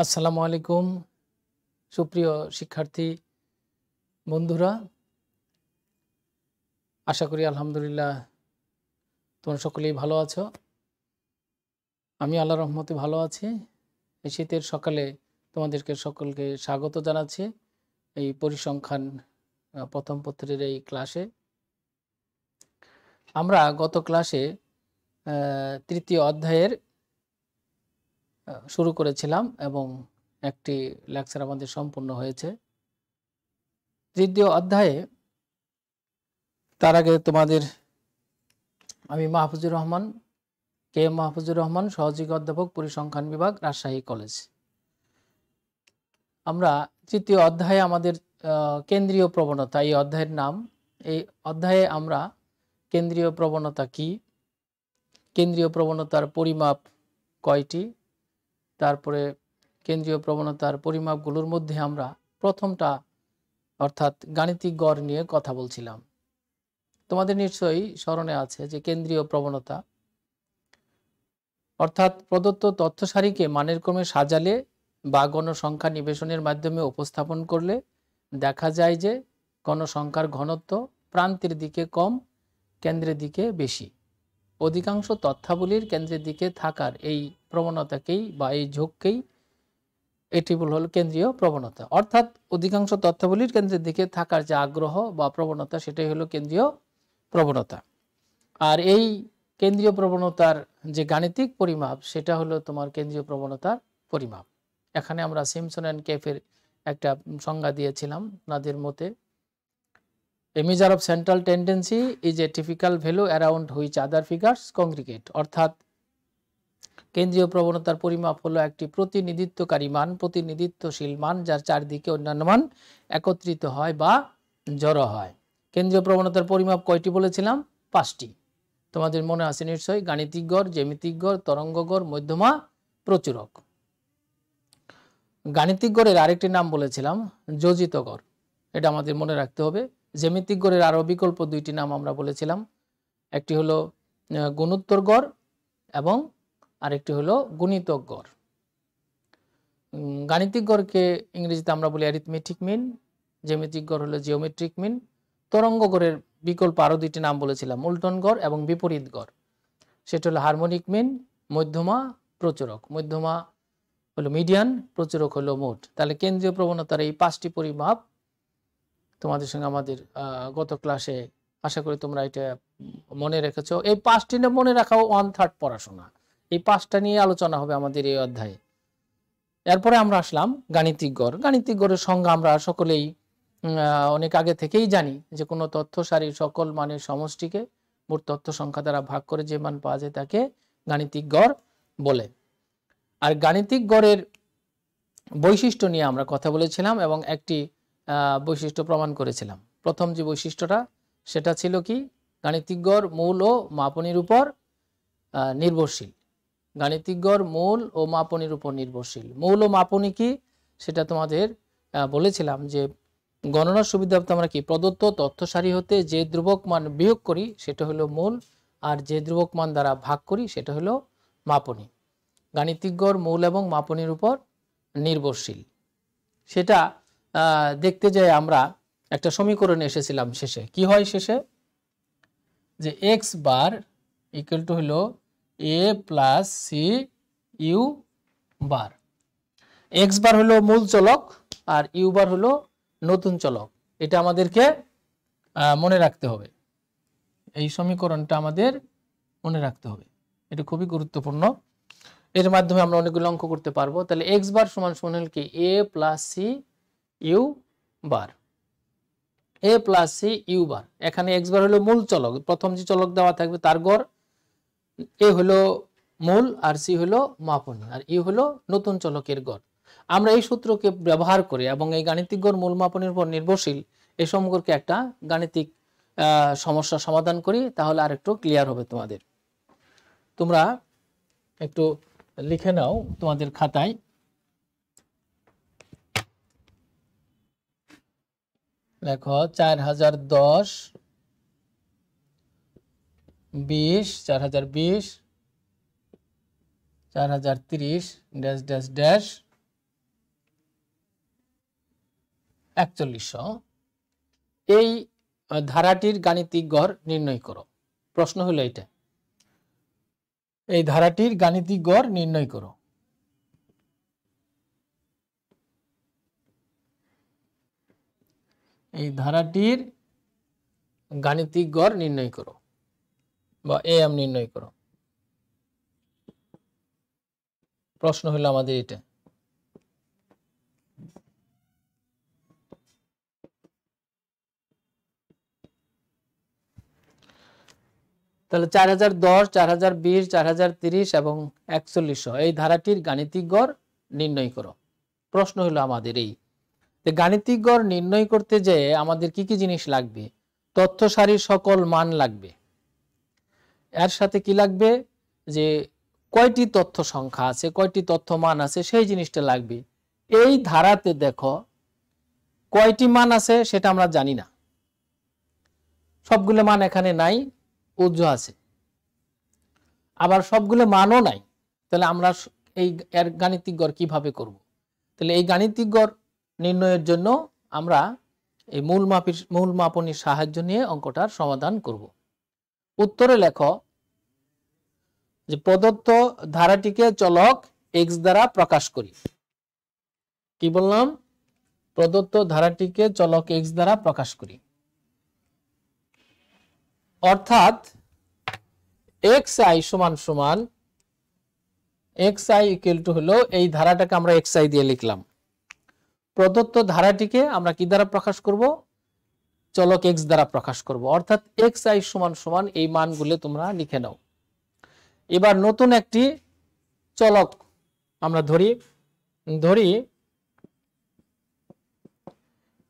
আসসালামু আলাইকুম সুপ্রিয় শিক্ষার্থী বন্ধুরা আশা করি আলহামদুলিল্লাহ তোমরা সকলেই ভালো আছো আমি আল্লাহ রহমতে ভালো আছি এই শীতের সকালে তোমাদেরকে সকলকে স্বাগত জানাচ্ছি এই পরিসংখ্যান প্রথম পত্রের এই ক্লাসে আমরা গত ক্লাসে তৃতীয় অধ্যায়ের শুরু করেছিলাম এবং একটি লেকচার আমাদের সম্পূর্ণ হয়েছে তৃতীয় অধ্যায়ে তার আগে তোমাদের আমি মাহফুজুর রহমান কে মাহফুজুর রহমান সহযোগী অধ্যাপক পরিসংখ্যান বিভাগ রাজশাহী কলেজ আমরা তৃতীয় অধ্যায়ে আমাদের কেন্দ্রীয় প্রবণতা এই অধ্যায়ের নাম এই অধ্যায়ে আমরা কেন্দ্রীয় প্রবণতা কি কেন্দ্রীয় প্রবণতার পরিমাপ কয়টি তারপরে কেন্দ্রীয় প্রবণতার পরিমাপগুলোর মধ্যে আমরা প্রথমটা অর্থাৎ গাণিতিক গড় নিয়ে কথা বলছিলাম তোমাদের নিশ্চয়ই স্মরণে আছে যে কেন্দ্রীয় প্রবণতা অর্থাৎ প্রদত্ত তথ্য সারিকে মানের ক্রমে সাজালে বা গণসংখ্যা নিবেশনের মাধ্যমে উপস্থাপন করলে দেখা যায় যে গণসংখ্যার ঘনত্ব প্রান্তের দিকে কম কেন্দ্রের দিকে বেশি অধিকাংশ তথ্যাবলীর কেন্দ্রের দিকে থাকার এই প্রবণতাকেই বা এই ঝোঁককেই এটি হল কেন্দ্রীয় প্রবণতা অর্থাৎ অধিকাংশ তথ্যাবলীর কেন্দ্রের দিকে থাকার যে আগ্রহ বা প্রবণতা সেটাই হলো কেন্দ্রীয় প্রবণতা আর এই কেন্দ্রীয় প্রবণতার যে গাণিতিক পরিমাপ সেটা হলো তোমার কেন্দ্রীয় প্রবণতার পরিমাপ এখানে আমরা সিমসন অ্যান্ড কেফের একটা সংজ্ঞা দিয়েছিলাম নাদের মতে a measure of central tendency is a typical value around which other figures congregate অর্থাৎ কেন্দ্রীয় প্রবণতার পরিমাপ হলো একটি প্রতিনিধিত্বকারী মান প্রতিনিধিত্বশীল মান যার চারদিকে অন্যান্য মান একত্রিত হয় বা জড়ো হয় কেন্দ্রীয় প্রবণতার পরিমাপ কয়টি বলেছিলাম পাঁচটি তোমাদের মনে আছে নিশ্চয়ই গাণিতিক গড় জ্যামিতিক গড় তরঙ্গগড় মধ্যমা প্রচুরক গাণিতিক গড়ের আরেকটি নাম বলেছিলাম যোজিত গড় এটা আমাদের মনে রাখতে হবে জ্যামিতিক গড়ের আরও বিকল্প দুইটি নাম আমরা বলেছিলাম একটি হলো গুণোত্তর গড় এবং আরেকটি হলো গুণিতক গড় গাণিতিক গড়কে ইংরেজিতে আমরা বলি অ্যারিথমেটিক মিন জ্যামিতিক গড় হলো জিওমেট্রিক মিন তরঙ্গ গড়ের বিকল্প আরও দুইটি নাম বলেছিলাম উল্টন গড় এবং বিপরীত গড় সেটা হলো হারমোনিক মিন মধ্যমা প্রচুরক মধ্যমা হলো মিডিয়ান প্রচুরক হলো মোট তাহলে কেন্দ্রীয় প্রবণতার এই পাঁচটি পরিমাপ তোমাদের সঙ্গে আমাদের গত ক্লাসে আশা করি তোমরা এটা মনে রেখেছ এই পাঁচটি নিয়ে মনে রাখাও ওয়ান থার্ড পড়াশোনা এই পাঁচটা নিয়ে আলোচনা হবে আমাদের এই অধ্যায়ে এরপরে আমরা আসলাম গাণিতিক গড় গাণিতিক গড়ের সংজ্ঞা আমরা সকলেই অনেক আগে থেকেই জানি যে কোনো তথ্য সারি সকল মানের সমষ্টিকে মোট তথ্য সংখ্যা দ্বারা ভাগ করে যে মান পাওয়া যায় তাকে গাণিতিক গড় বলে আর গাণিতিক গড়ের বৈশিষ্ট্য নিয়ে আমরা কথা বলেছিলাম এবং একটি বৈশিষ্ট্য প্রমাণ করেছিলাম প্রথম যে বৈশিষ্ট্যটা সেটা ছিল কি গাণিতিকগড় মূল ও মাপনির উপর নির্ভরশীল গাণিতিকগড় মূল ও মাপনির উপর নির্ভরশীল মূল ও মাপনি কি সেটা তোমাদের বলেছিলাম যে গণনার সুবিধা আমরা কি প্রদত্ত তথ্য সারি হতে যে ধ্রুবক মান বিয়োগ করি সেটা হলো মূল আর যে ধ্রুবক মান দ্বারা ভাগ করি সেটা হলো মাপনি গাণিতিকগড় মূল এবং মাপনির উপর নির্ভরশীল সেটা দেখতে যাই আমরা একটা সমীকরণে এসেছিলাম শেষে কি হয় শেষে যে এক্স বার ইকুয়াল টু হলো A plus C U bar X bar হলো মূল চলক আর ইউ বার হলো নতুন চলক এটা আমাদেরকে মনে রাখতে হবে এই সমীকরণটা আমাদের মনে রাখতে হবে এটা খুবই গুরুত্বপূর্ণ এর মাধ্যমে আমরা অনেকগুলো অঙ্ক করতে পারবো তাহলে এক্স বার সমান সমান হল কি A plus C U bar A plus C U bar এখানে এক্স বার হলো মূল চলক প্রথম যে চলক দেওয়া থাকবে তার গড় এ হলো মূল আর সি হলো মাপনী আর ইউ হলো নতুন চলকের গড় আমরা এই সূত্রকে ব্যবহার করে এবং এই গাণিতিক গড় মূল মাপনের উপর নির্ভরশীল এ সম্পর্কে একটা গাণিতিক সমস্যা সমাধান করি তাহলে আর একটু ক্লিয়ার হবে তোমাদের তোমরা একটু লিখে নাও তোমাদের খাতায় লেখো চার হাজার দশ বিশ চার হাজার বিশ চার হাজার তিরিশ ড্যাশ ড্যাশ ড্যাশ একচল্লিশশো এই ধারাটির গাণিতিক গড় নির্ণয় করো প্রশ্ন হলো এটা এই ধারাটির গাণিতিক গড় নির্ণয় করো এই ধারাটির গাণিতিক গড় নির্ণয় করো বা এ এম নির্ণয় করো প্রশ্ন হইল আমাদের এটা তাহলে চার হাজার দশ চার হাজার বিশ চার হাজার তিরিশ এবং একচল্লিশশো এই ধারাটির গাণিতিক গড় নির্ণয় করো প্রশ্ন হলো আমাদের এই গাণিতিক গড় নির্ণয় করতে যেয়ে আমাদের কি কি জিনিস লাগবে তথ্য সারির সকল মান লাগবে এর সাথে কি লাগবে যে কয়টি তথ্য সংখ্যা আছে কয়টি তথ্য মান আছে সেই জিনিসটা লাগবে এই ধারাতে দেখো কয়টি মান আছে সেটা আমরা জানি না সবগুলো মান এখানে নাই উজ্জ আছে আবার সবগুলো মানও নাই তাহলে আমরা এই এর গাণিতিক গড় কিভাবে করব। তাহলে এই গাণিতিক গড় নির্ণয়ের জন্য আমরা এই মূল মাপির মূল মাপনির সাহায্য নিয়ে অঙ্কটার সমাধান করব উত্তরে লেখ যে প্রদত্ত ধারাটিকে চলক এক্স দ্বারা প্রকাশ করি কি বললাম প্রদত্ত ধারাটিকে চলক এক্স দ্বারা প্রকাশ করি অর্থাৎ এক্স আই সমান সমান এক্স আই ইকুয়াল টু হলো এই ধারাটাকে আমরা এক্স আই দিয়ে লিখলাম প্রদত্ত ধারাটিকে আমরা কি দ্বারা প্রকাশ করব চলক এক্স দ্বারা প্রকাশ করব অর্থাৎ এক্স আই সমান সমান এই মানগুলো তোমরা লিখে নাও এবার নতুন একটি চলক আমরা ধরি ধরি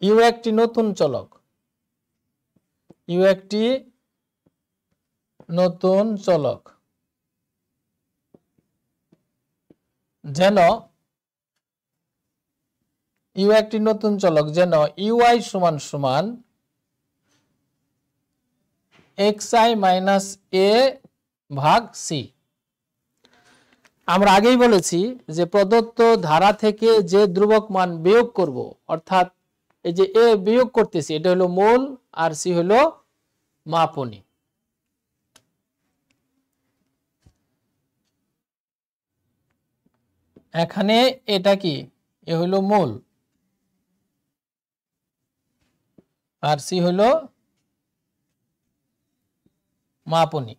ইউ একটি নতুন চলক ইউ একটি নতুন চলক যেন ইউ একটি নতুন চলক যেন আই সমান সমান এক্স আই মাইনাস এ ভাগ সি আমরা আগেই বলেছি যে প্রদত্ত ধারা থেকে যে ধ্রুবক মান বিয়োগ করব অর্থাৎ এই যে এ বিয়োগ করতেছি এটা হলো মূল আর সি হলো মাপনি এখানে এটা কি এ হলো মূল আর সি হইল মাপনি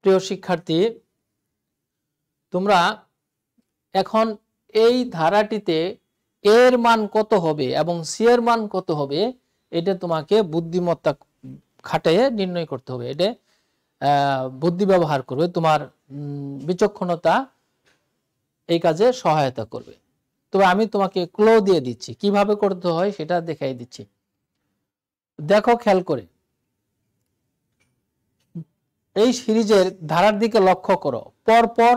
প্রিয় শিক্ষার্থী তোমরা এখন এই ধারাটিতে এর মান কত হবে এবং সি এর মান কত হবে এটা তোমাকে বুদ্ধিমত্তা খাটিয়ে নির্ণয় করতে হবে এটা বুদ্ধি ব্যবহার করবে তোমার বিচক্ষণতা এই কাজে সহায়তা করবে তবে আমি তোমাকে ক্লো দিয়ে দিচ্ছি কিভাবে করতে হয় সেটা দেখাই দিচ্ছি দেখো খেয়াল করে এই সিরিজের ধারার দিকে লক্ষ্য করো পরপর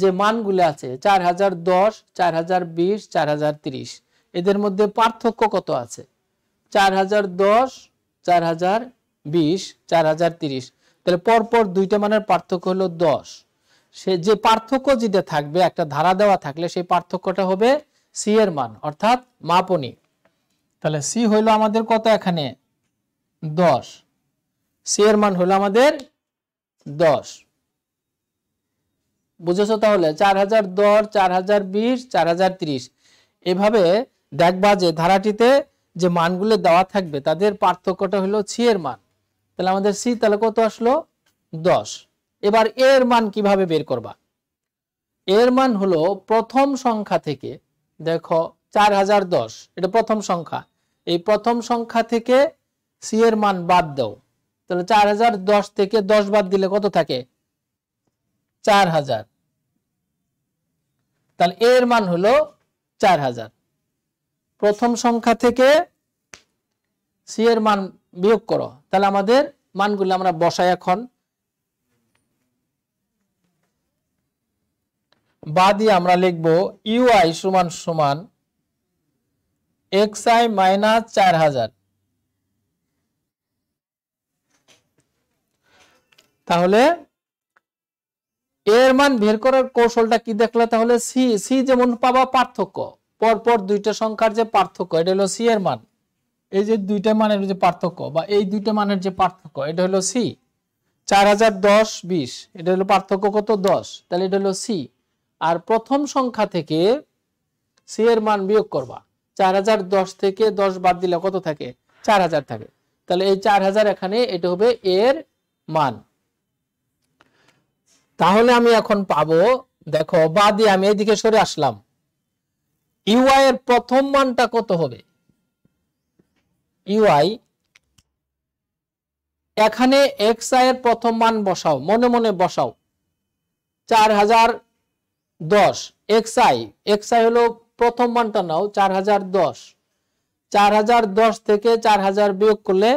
যে মানগুলো আছে চার হাজার দশ চার হাজার বিশ চার হাজার তিরিশ এদের মধ্যে পার্থক্য কত আছে চার হাজার দশ চার হাজার বিশ চার হাজার তিরিশ তাহলে পরপর দুইটা মানের পার্থক্য হলো দশ সে যে পার্থক্য যেটা থাকবে একটা ধারা দেওয়া থাকলে সেই পার্থক্যটা হবে সি এর মান অর্থাৎ মাপনি তাহলে সি হইল আমাদের কত এখানে দশ সি এর মান হলো আমাদের দশ বুঝেছো তাহলে চার হাজার দশ চার হাজার বিশ চার হাজার ত্রিশ এভাবে দেখবা যে ধারাটিতে যে মানগুলো দেওয়া থাকবে তাদের পার্থক্যটা হলো সি এর মান তাহলে আমাদের সি তাহলে কত আসলো দশ এবার এর মান কিভাবে বের করবা এর মান হলো প্রথম সংখ্যা থেকে দেখো চার হাজার দশ এটা প্রথম সংখ্যা এই প্রথম সংখ্যা থেকে সি এর মান বাদ দাও তাহলে চার হাজার দশ থেকে দশ বাদ দিলে কত থাকে চার হাজার তাহলে এর মান হলো চার হাজার প্রথম সংখ্যা থেকে সি এর মান বিয়োগ করো তাহলে আমাদের মানগুলো আমরা বসাই এখন বাদ দিয়ে আমরা লিখব ইউআই সমান সমান এক্স আই মাইনাস চার হাজার তাহলে এর মান বের করার কৌশলটা কি দেখলে তাহলে সি সি যেমন পাবা পার্থক্য পরপর দুইটা সংখ্যার যে পার্থক্য এটা হলো সি এর মান এই যে দুইটা মানের যে পার্থক্য বা এই দুইটা মানের যে পার্থক্য এটা হলো সি চার হাজার দশ বিশ এটা হলো পার্থক্য কত দশ তাহলে এটা হলো সি আর প্রথম সংখ্যা থেকে সি এর মান বিয়োগ করবা চার হাজার দশ থেকে দশ বাদ দিলে কত থাকে চার হাজার থাকে তাহলে এই চার হাজার এখানে এটা হবে এর মান তাহলে আমি এখন পাবো দেখো বাদ দিয়ে আমি এদিকে সরে আসলাম ইউআই এর প্রথম মানটা কত হবে ইউআই এখানে এক্স আই এর প্রথম মান বসাও মনে মনে বসাও চার হাজার দশ এক্স আই এক্স আই হলো প্রথম মানটা নাও চার হাজার দশ চার হাজার দশ থেকে চার হাজার বিয়োগ করলে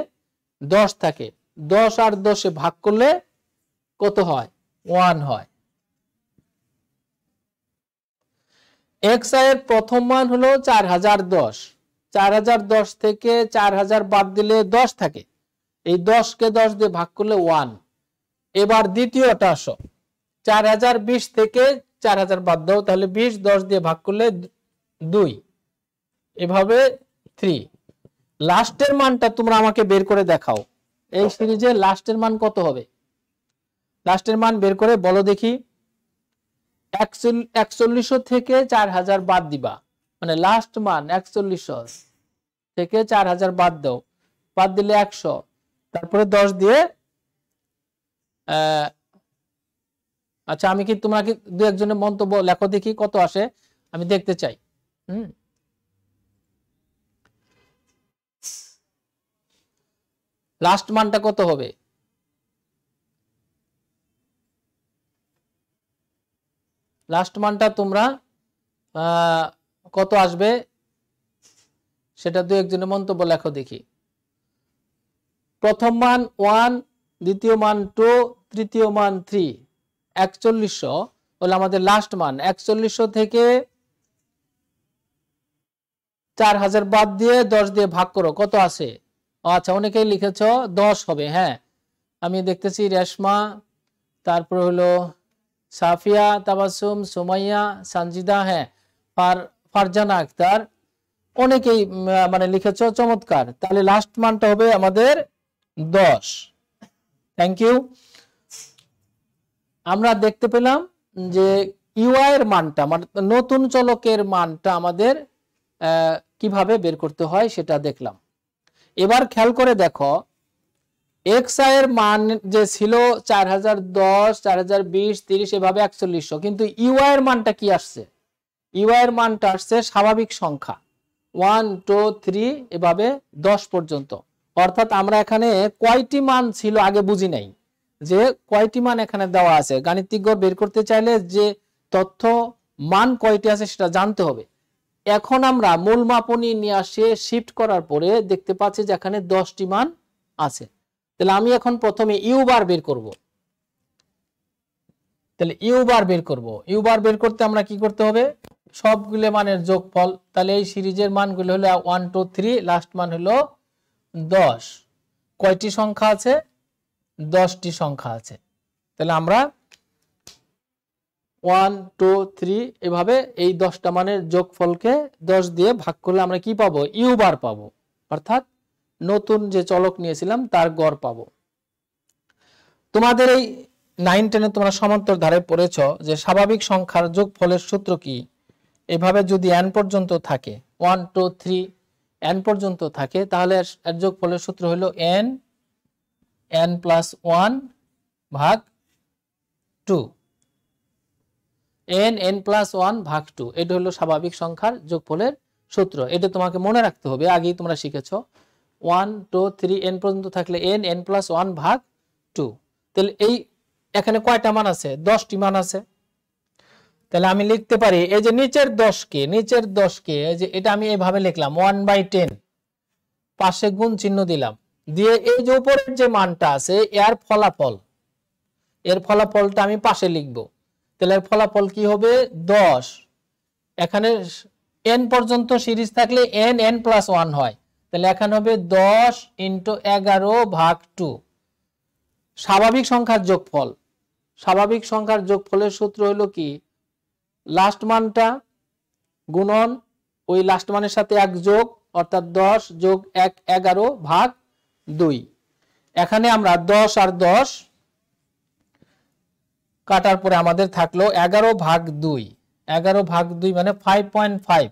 দশ থাকে দশ আর দশে ভাগ করলে কত হয় ওয়ান হয় এক্স আই এর প্রথম মান হলো চার হাজার দশ চার হাজার দশ থেকে চার হাজার বাদ দিলে দশ থাকে এই দশকে দশ দিয়ে ভাগ করলে ওয়ান এবার দ্বিতীয়টা আসো চার হাজার বিশ থেকে চার হাজার বাদ দাও তাহলে বিশ দশ দিয়ে ভাগ করলে দুই এভাবে থ্রি লাস্টের মানটা তোমরা আমাকে বের করে দেখাও এই সিরিজে লাস্টের মান কত হবে লাস্টের মান বের করে বলো দেখি একচল্লিশ থেকে চার হাজার বাদ দিবা মানে লাস্ট মান একচল্লিশ থেকে চার হাজার বাদ দাও বাদ দিলে একশো তারপরে দশ দিয়ে আচ্ছা আমি কি তোমরা কি দু একজনের মন্তব্য লেখো দেখি কত আসে আমি দেখতে চাই হুম লাস্ট মানটা কত হবে লাস্ট মানটা তোমরা কত আসবে সেটা দু একজনের মন্তব্য লেখো দেখি প্রথম মান ওয়ান দ্বিতীয় মান টু তৃতীয় মান থ্রি একচল্লিশশো হলো আমাদের লাস্ট মান একচল্লিশশো থেকে চার হাজার বাদ দিয়ে দশ দিয়ে ভাগ করো কত আছে আচ্ছা অনেকেই লিখেছ দশ হবে হ্যাঁ আমি দেখতেছি রেশমা তারপর হলো সাফিয়া তাবাসুম সুমাইয়া সানজিদা হ্যাঁ ফার ফারজানা আখতার অনেকেই মানে লিখেছ চমৎকার তাহলে লাস্ট মানটা হবে আমাদের দশ থ্যাংক ইউ আমরা দেখতে পেলাম যে ইউআই এর মানটা মানে নতুন চলকের মানটা আমাদের কিভাবে বের করতে হয় সেটা দেখলাম এবার খেয়াল করে দেখো আই এর মান যে ছিল চার হাজার দশ চার হাজার বিশ তিরিশ এভাবে একচল্লিশশো কিন্তু ইউআই এর মানটা কি আসছে ইউআই এর মানটা আসছে স্বাভাবিক সংখ্যা ওয়ান টু থ্রি এভাবে দশ পর্যন্ত অর্থাৎ আমরা এখানে কয়টি মান ছিল আগে বুঝি নাই যে কয়টি মান এখানে দেওয়া আছে গাণিতিক গড় বের করতে চাইলে যে তথ্য মান কয়টি আছে সেটা জানতে হবে এখন আমরা মূল মাপনি নিয়ে আসে শিফট করার পরে দেখতে পাচ্ছি যে এখানে দশটি মান আছে তাহলে আমি এখন প্রথমে ইউ বার বের করব তাহলে ইউ বার বের করব ইউ বার বের করতে আমরা কি করতে হবে সবগুলো মানের যোগফল তাহলে এই সিরিজের মানগুলো হলো ওয়ান টু থ্রি লাস্ট মান হলো দশ কয়টি সংখ্যা আছে দশটি সংখ্যা আছে তাহলে আমরা ওয়ান টু থ্রি এভাবে এই দশটা মানের যোগফলকে দশ দিয়ে ভাগ করলে আমরা কি পাবো ইউবার পাবো অর্থাৎ নতুন যে চলক নিয়েছিলাম তার গড় পাবো তোমাদের এই নাইন টেনে তোমরা সমান্তর ধারে পড়েছ যে স্বাভাবিক সংখ্যার যোগফলের সূত্র কি এভাবে যদি এন পর্যন্ত থাকে ওয়ান টু থ্রি এন পর্যন্ত থাকে তাহলে এর যোগফলের সূত্র হলো এন এন প্লাস ওয়ান ভাগ two N N plus one ভাগ টু এটা হলো স্বাভাবিক সংখ্যার যোগফলের সূত্র এটা তোমাকে মনে রাখতে হবে আগেই তোমরা শিখেছ ওয়ান টু থ্রি এন পর্যন্ত থাকলে এন এন প্লাস ওয়ান ভাগ টু তাহলে এই এখানে কয়টা মান আছে দশটি মান আছে তাহলে আমি লিখতে পারি এই যে নিচের দশকে নিচের দশকে এই যে এটা আমি এইভাবে লিখলাম ওয়ান বাই টেন পাশে গুণ চিহ্ন দিলাম দিয়ে এই যে উপরের যে মানটা আছে এর ফলাফল এর ফলাফলটা আমি পাশে লিখব তাহলে এর ফলাফল কি হবে দশ এখানে এন পর্যন্ত সিরিজ থাকলে এন এন প্লাস ওয়ান হয় তাহলে এখানে হবে দশ ইন্টু এগারো ভাগ টু স্বাভাবিক সংখ্যার যোগফল স্বাভাবিক সংখ্যার যোগফলের সূত্র হলো কি লাস্ট মানটা গুণন ওই লাস্ট মানের সাথে এক যোগ অর্থাৎ দশ যোগ এক এগারো ভাগ দুই এখানে আমরা দশ আর দশ কাটার পরে আমাদের থাকলো এগারো ভাগ দুই এগারো ভাগ দুই মানে ফাইভ পয়েন্ট ফাইভ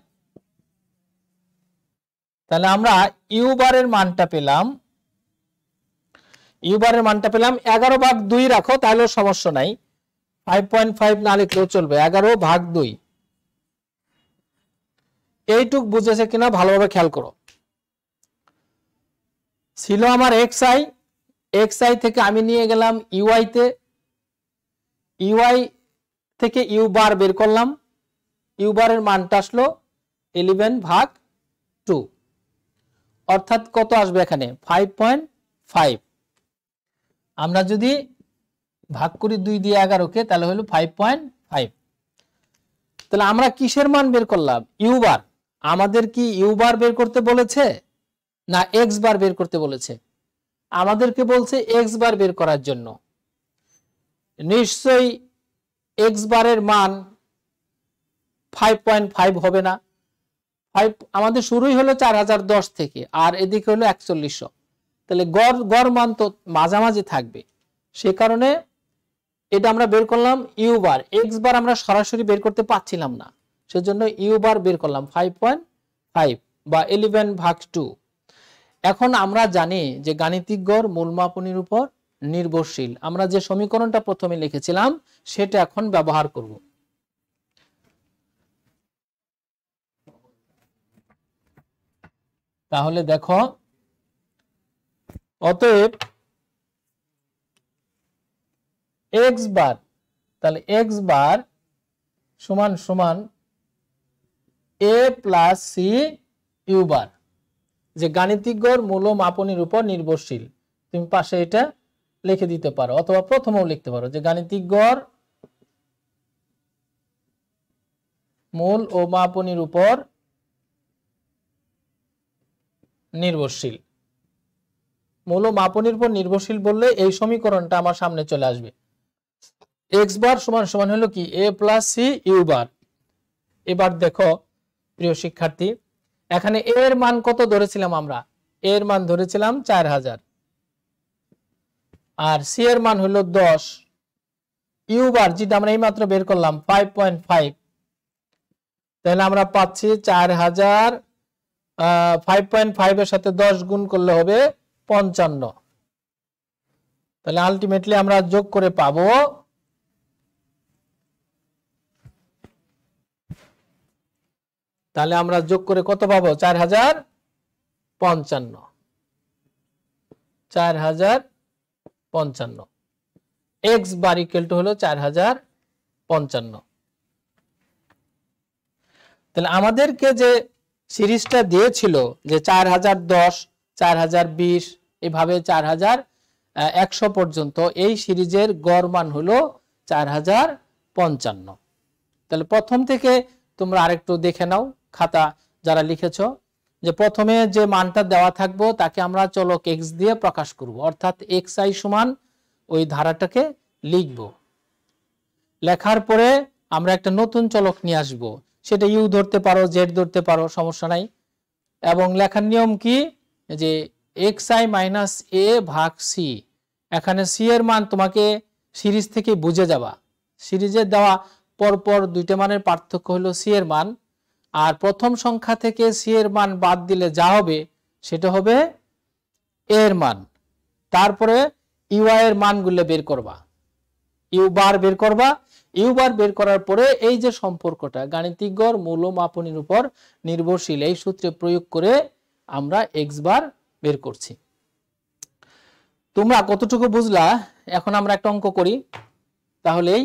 তাহলে আমরা ইউবারের মানটা পেলাম ইউবারের মানটা পেলাম এগারো ভাগ দুই রাখো তাহলে সমস্যা নাই ফাইভ পয়েন্ট ফাইভ না লিখলেও চলবে এগারো ভাগ দুই এইটুক বুঝেছে কিনা ভালোভাবে খেয়াল করো ছিল আমার এক্স আই এক্স আই থেকে আমি নিয়ে গেলাম ইউআইতে ইউআই থেকে ইউ বার বের করলাম ইউ বারের মানটা আসলো ইলেভেন ভাগ টু অর্থাৎ কত আসবে এখানে ফাইভ পয়েন্ট ফাইভ আমরা যদি ভাগ করি দুই দিয়ে এগারোকে তাহলে হলো ফাইভ পয়েন্ট ফাইভ তাহলে আমরা কিসের মান বের করলাম ইউবার আমাদের কি ইউবার বের করতে বলেছে না এক্স বার বের করতে বলেছে আমাদেরকে বলছে এক্স বার বের করার জন্য নিশ্চয়ই এক্স বারের মান ফাইভ পয়েন্ট ফাইভ হবে না ফাইভ আমাদের শুরুই হলো চার হাজার দশ থেকে আর এদিকে হলো একচল্লিশশো তাহলে গড় গড় মান তো মাঝামাঝি থাকবে সে কারণে এটা আমরা বের করলাম ইউ বার এক্স বার আমরা সরাসরি বের করতে পারছিলাম না সেজন্য ইউ বার বের করলাম ফাইভ পয়েন্ট ফাইভ বা ইলেভেন ভাগ টু এখন আমরা জানি যে গাণিতিক গড় মূলমাপনির উপর নির্ভরশীল আমরা যে সমীকরণটা প্রথমে লিখেছিলাম সেটা এখন ব্যবহার করব তাহলে দেখো অতএব এক্স বার তাহলে এক্স বার সমান সমান A plus C U bar যে গাণিতিক গড় মূল মাপনির উপর নির্ভরশীল তুমি পাশে এটা লিখে দিতে পারো অথবা প্রথমেও লিখতে পারো যে গাণিতিক গড় মূল ও মাপনির উপর নির্ভরশীল মূল ও মাপনির উপর নির্ভরশীল বললে এই সমীকরণটা আমার সামনে চলে আসবে এক্স বার সমান সমান হলো কি A plus C U bar এবার দেখো প্রিয় শিক্ষার্থী এখানে এর মান কত ধরেছিলাম আমরা এর মান ধরেছিলাম চার হাজার আর সি এর মান হলো দশ ইউ বার যেটা আমরা এই মাত্র বের করলাম ফাইভ পয়েন্ট ফাইভ তাহলে আমরা পাচ্ছি চার হাজার ফাইভ পয়েন্ট ফাইভ এর সাথে দশ গুণ করলে হবে পঞ্চান্ন তাহলে আলটিমেটলি আমরা যোগ করে পাবো তাহলে আমরা যোগ করে কত পাবো চার হাজার পঞ্চান্ন চার হাজার পঞ্চান্ন এক্স বার ইকুয়াল টু হলো চার হাজার পঞ্চান্ন তাহলে আমাদেরকে যে সিরিজটা দিয়েছিল যে চার হাজার দশ চার হাজার বিশ এভাবে চার হাজার একশো পর্যন্ত এই সিরিজের গড় মান হলো চার হাজার পঞ্চান্ন তাহলে প্রথম থেকে তোমরা আরেকটু দেখে নাও খাতা যারা লিখেছ যে প্রথমে যে মানটা দেওয়া থাকবো তাকে আমরা চলক এক্স দিয়ে প্রকাশ করব অর্থাৎ এক্স আই সমান ওই ধারাটাকে লিখব লেখার পরে আমরা একটা নতুন চলক নিয়ে আসব সেটা ইউ ধরতে পারো জেড ধরতে পারো সমস্যা নাই এবং লেখার নিয়ম কি যে এক্স আই মাইনাস এ ভাগ সি এখানে সি এর মান তোমাকে সিরিজ থেকে বুঝে যাবা সিরিজের দেওয়া পরপর দুইটা মানের পার্থক্য হলো সি এর মান আর প্রথম সংখ্যা থেকে সি এর মান বাদ দিলে যা হবে সেটা হবে এর মান তারপরে ইউআই এর মানগুলো বের করবা ইউ বার বের করবা ইউ বার বের করার পরে এই যে সম্পর্কটা গাণিতিক গড় মূল মাপনির উপর নির্ভরশীল এই সূত্রে প্রয়োগ করে আমরা এক্স বার বের করছি তোমরা কতটুকু বুঝলা এখন আমরা একটা অঙ্ক করি তাহলেই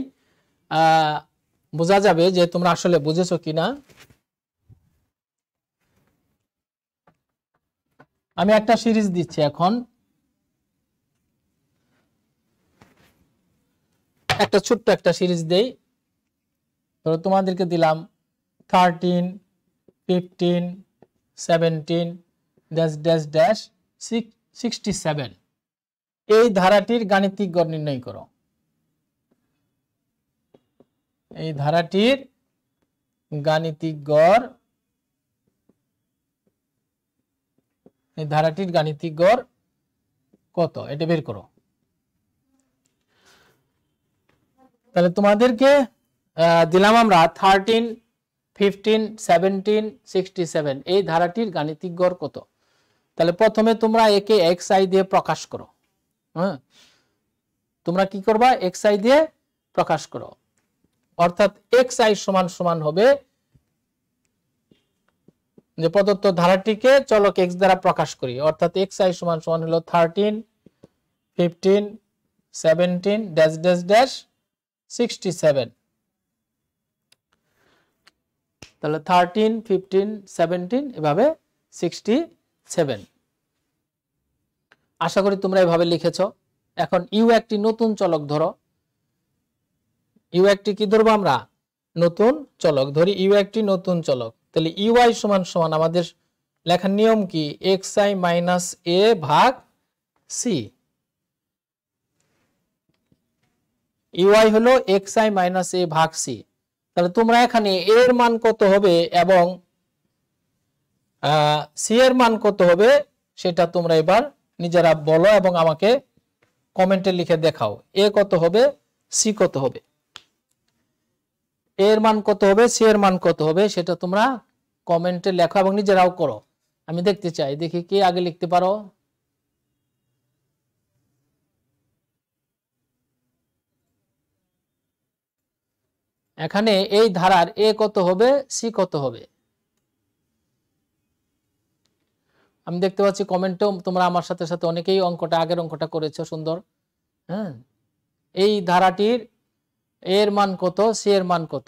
বোঝা যাবে যে তোমরা আসলে বুঝেছো কিনা আমি একটা সিরিজ দিচ্ছি এখন একটা ছোট্ট একটা সিরিজ দেই ধরো তোমাদেরকে দিলাম thirteen fifteen seventeen dash dash dash sixty seven এই ধারাটির গাণিতিক গড় নির্ণয় করো এই ধারাটির গাণিতিক গড় ধারাটির গাণিতিক গড় কত এটা বের করো তাহলে তোমাদেরকে দিলাম আমরা thirteen fifteen seventeen sixty seven এই ধারাটির গাণিতিক গড় কত তাহলে প্রথমে তোমরা একে এক্স আই দিয়ে প্রকাশ করো হ্যাঁ তোমরা কি করবা এক্স আই দিয়ে প্রকাশ করো অর্থাৎ এক্স আই সমান সমান হবে যে প্রদত্ত ধারাটিকে চলক এক্স দ্বারা প্রকাশ করি অর্থাৎ এক্স আই সমান সমান হলো thirteen fifteen seventeen dash dash dash sixty seven তাহলে থার্টিন ফিফটিন সেভেন্টিন এভাবে সিক্সটি সেভেন আশা করি তোমরা এভাবে লিখেছ এখন ইউ একটি নতুন চলক ধরো ইউ একটি কি ধরবো আমরা নতুন চলক ধরি ইউ একটি নতুন চলক তাহলে ইউআই e সমান সমান আমাদের লেখার নিয়ম কি এক্স আই মাইনাস এ ভাগ সি ইউআই e হলো এক্স আই মাইনাস এ ভাগ সি তাহলে তোমরা এখানে এর মান কত হবে এবং সি এর মান কত হবে সেটা তোমরা এবার নিজেরা বলো এবং আমাকে কমেন্টে লিখে দেখাও এ কত হবে সি কত হবে এর মান কত হবে সি এর মান কত হবে সেটা তোমরা কমেন্টে লেখো এবং নিজেরাও করো আমি দেখতে চাই দেখি কি আগে লিখতে পারো এখানে এই ধারার এ কত হবে সি কত হবে আমি দেখতে পাচ্ছি কমেন্টেও তোমরা আমার সাথে সাথে অনেকেই অঙ্কটা আগের অঙ্কটা করেছো সুন্দর হ্যাঁ এই ধারাটির এর মান কত সি এর মান কত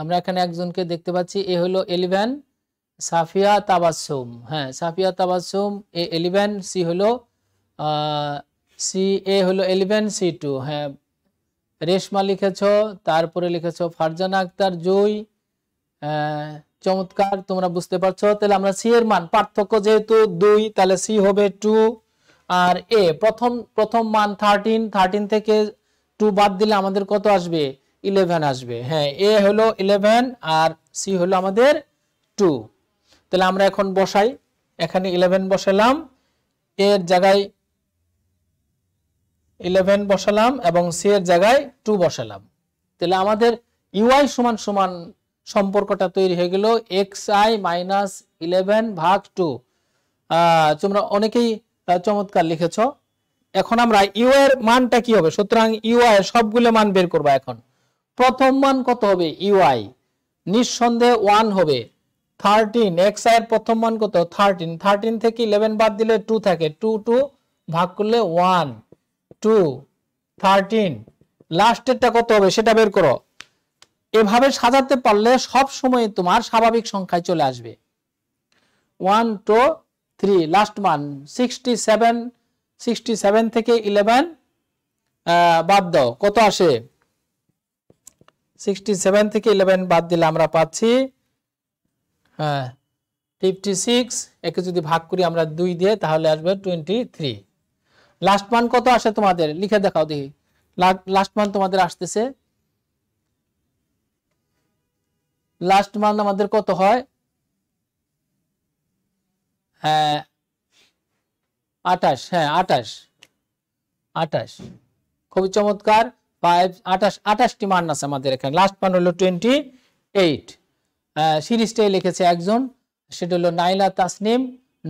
আমরা এখানে একজনকে দেখতে পাচ্ছি এ হলো এলিভেন সাফিয়া তাবাসুম হ্যাঁ Safia Tabassum A eleven C হলো সি এ হলো এলিভেন সি টু হ্যাঁ রেশমা লিখেছ তারপরে লিখেছ ফারজানা আক্তার জুই চমৎকার তোমরা বুঝতে পারছো তাহলে আমরা সি এর মান পার্থক্য যেহেতু দুই তাহলে সি হবে টু আর এ প্রথম প্রথম মান থার্টিন থার্টিন থেকে টু বাদ দিলে আমাদের কত আসবে ইলেভেন আসবে হ্যাঁ এ হলো ইলেভেন আর সি হলো আমাদের টু তাহলে আমরা এখন বসাই এখানে ইলেভেন বসালাম এর জায়গায় ইলেভেন বসালাম এবং সি এর জায়গায় টু বসালাম তাহলে আমাদের ইউআই সমান সমান সম্পর্কটা তৈরি হয়ে গেল এক্স আই মাইনাস ইলেভেন ভাগ টু তোমরা অনেকেই চমৎকার লিখেছ এখন আমরা ইউ এর মানটা কি হবে সুতরাং ইউ আই সবগুলো মান বের করবো এখন প্রথম মান কত হবে ইউ আই নিঃসন্দেহে ওয়ান হবে থার্টিন এক্স আই এর প্রথম মান কত থার্টিন থার্টিন থেকে ইলেভেন বাদ দিলে টু থাকে টু টু ভাগ করলে ওয়ান টু থার্টিন লাস্টেরটা কত হবে সেটা বের করো এভাবে সাজাতে পারলে সব সময় তোমার স্বাভাবিক সংখ্যায় চলে আসবে ওয়ান টু থ্রি লাস্ট মান সিক্সটি সেভেন সিক্সটি সেভেন থেকে ইলেভেন বাদ দাও কত আসে সিক্সটি সেভেন থেকে ইলেভেন বাদ দিলে আমরা পাচ্ছি হ্যাঁ ফিফটি সিক্স একে যদি ভাগ করি আমরা দুই দিয়ে তাহলে আসবে টোয়েন্টি থ্রি লাস্ট মান কত আসে তোমাদের লিখে দেখাও দেখি লাস্ট মান তোমাদের আসতেছে লাস্ট মান আমাদের কত হয় হ্যাঁ আঠাশ হ্যাঁ আঠাশ আঠাশ খুবই চমৎকার ফাইভ আটাশ আটাশটি মান আছে আমাদের এখানে লাস্ট মান হলো টোয়েন্টি এইট সিরিজটাই লিখেছে একজন সেটা হলো Naila Tasnim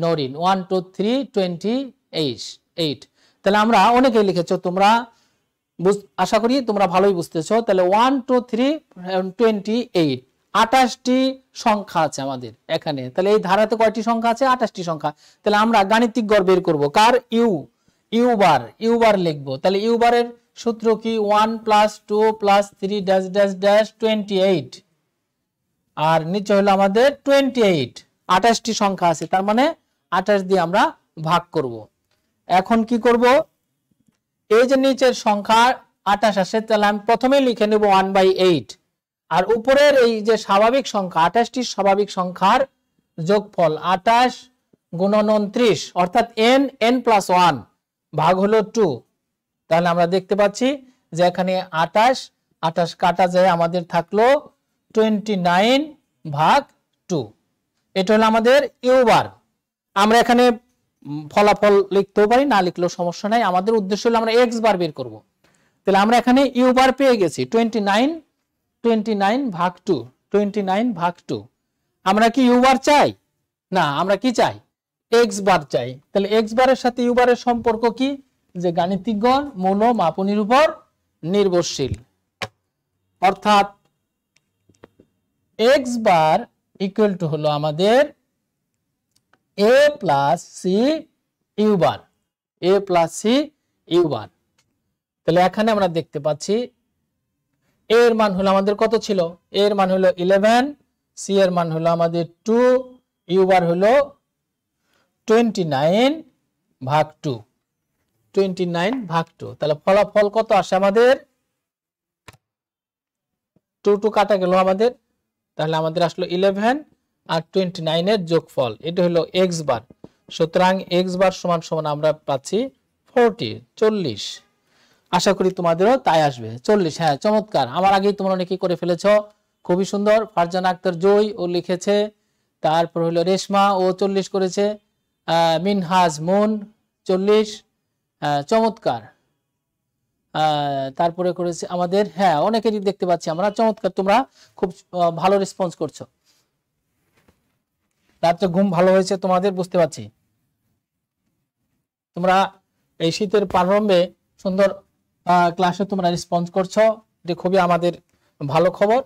Norin one two three twenty eight eight তাহলে আমরা অনেকেই লিখেছ তোমরা আশা করি তোমরা ভালোই বুঝতেছো তাহলে one two three twenty eight আঠাশটি সংখ্যা আছে আমাদের এখানে তাহলে এই ধারাতে কয়টি সংখ্যা আছে আঠাশটি সংখ্যা তাহলে আমরা গাণিতিক গড় বের করবো কার U U bar U bar লিখবো তাহলে ইউ বারের সূত্র কি one plus two plus three dash dash dash twenty eight আর নিচে হলো আমাদের টোয়েন্টি এইট আঠাশটি সংখ্যা আছে তার মানে আঠাশ দিয়ে আমরা ভাগ করব। এখন কি করব এই যে নিচের সংখ্যা আঠাশ আসে তাহলে আমি প্রথমে লিখে নেব ওয়ান বাই এইট আর উপরের এই যে স্বাভাবিক সংখ্যা আঠাশটি স্বাভাবিক সংখ্যার যোগফল আঠাশ গুণন উনত্রিশ অর্থাৎ এন এন প্লাস ওয়ান ভাগ হলো টু তাহলে আমরা দেখতে পাচ্ছি যে এখানে আঠাশ আঠাশ কাটা যায় আমাদের থাকলো টোয়েন্টি নাইন ভাগ টু এটা হলো আমাদের ইউবার আমরা এখানে ফলাফল লিখতেও পারি না লিখলেও সমস্যা নাই আমাদের উদ্দেশ্য হলো আমরা এক্স বার বের করব তাহলে আমরা এখানে ইউবার পেয়ে গেছি টোয়েন্টি নাইন টোয়েন্টি নাইন ভাগ টু টোয়েন্টি নাইন ভাগ টু আমরা কি ইউবার চাই না আমরা কি চাই এক্স বার চাই তাহলে এক্স বারের সাথে ইউবারের সম্পর্ক কি যে গাণিতিকগণ মৌল মাপনির উপর নির্ভরশীল অর্থাৎ এক্স বার ইকুয়াল টু হলো আমাদের A plus C U bar A plus C U bar তাহলে এখানে আমরা দেখতে পাচ্ছি এর মান হলো আমাদের কত ছিল এর মান হলো ইলেভেন সি এর মান হলো আমাদের টু ইউ বার হলো টোয়েন্টি নাইন ভাগ টু টোয়েন্টি নাইন ভাগ টু তাহলে ফলাফল কত আসে আমাদের টু টু কাটা গেল আমাদের তাহলে আমাদের আসলো ইলেভেন আর টোয়েন্টি নাইনের যোগ ফল এটা হলো এক্স বার সুতরাং এক্স বার সমান সমান আমরা পাচ্ছি ফোরটি চল্লিশ আশা করি তোমাদেরও তাই আসবে চল্লিশ হ্যাঁ চমৎকার আমার আগেই তোমরা অনেকে করে ফেলেছ খুবই সুন্দর ফারজান আক্তার জই ও লিখেছে তারপর হলো রেশমা ও চল্লিশ করেছে মিনহাজ মুন চল্লিশ চমৎকার তারপরে করেছে আমাদের হ্যাঁ অনেকেরই দেখতে পাচ্ছি আমরা চমৎকার তোমরা খুব ভালো রেসপন্স করছো রাত্রে ঘুম ভালো হয়েছে তোমাদের বুঝতে পারছি তোমরা এই শীতের প্রারম্ভে সুন্দর ক্লাসে তোমরা রেসপন্স করছো যে খুবই আমাদের ভালো খবর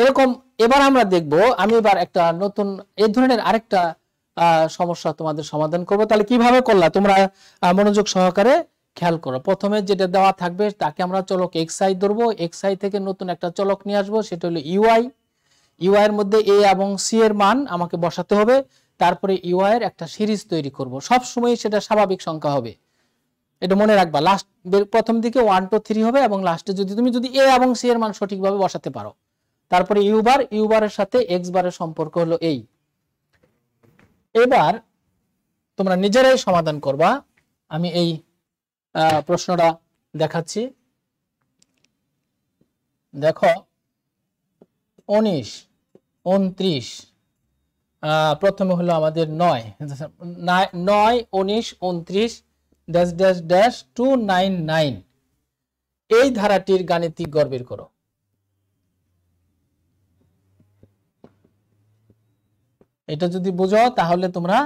এরকম এবার আমরা দেখব আমি এবার একটা নতুন এই ধরনের আরেকটা সমস্যা তোমাদের সমাধান করব তাহলে কিভাবে করলা তোমরা মনোযোগ সহকারে খেয়াল করো প্রথমে যেটা দেওয়া থাকবে তাকে আমরা চলক এক্স আই ধরবো এক্সআই থেকে নতুন একটা চলক নিয়ে আসবো সেটা হলো ইউআই ইউআই এর মধ্যে এ এবং সি এর মান আমাকে বসাতে হবে তারপরে ইউআই এর একটা সিরিজ তৈরি করব সব সময় সেটা স্বাভাবিক সংখ্যা হবে এটা মনে রাখবা লাস্ট প্রথম দিকে ওয়ান টু থ্রি হবে এবং লাস্টে যদি তুমি যদি এ এবং সি এর মান সঠিকভাবে বসাতে পারো তারপরে ইউ বার ইউ বারের সাথে এক্স বারের সম্পর্ক হলো এই এবার তোমরা নিজেরাই সমাধান করবা আমি এই প্রশ্নটা দেখাচ্ছি দেখো উনিশ উনত্রিশ প্রথমে হলো আমাদের নয় নয় উনিশ উনত্রিশ dash dash dash to nine nine এই ধারাটির গাণিতিক গড় বের করো এটা যদি বুঝো তাহলে তোমরা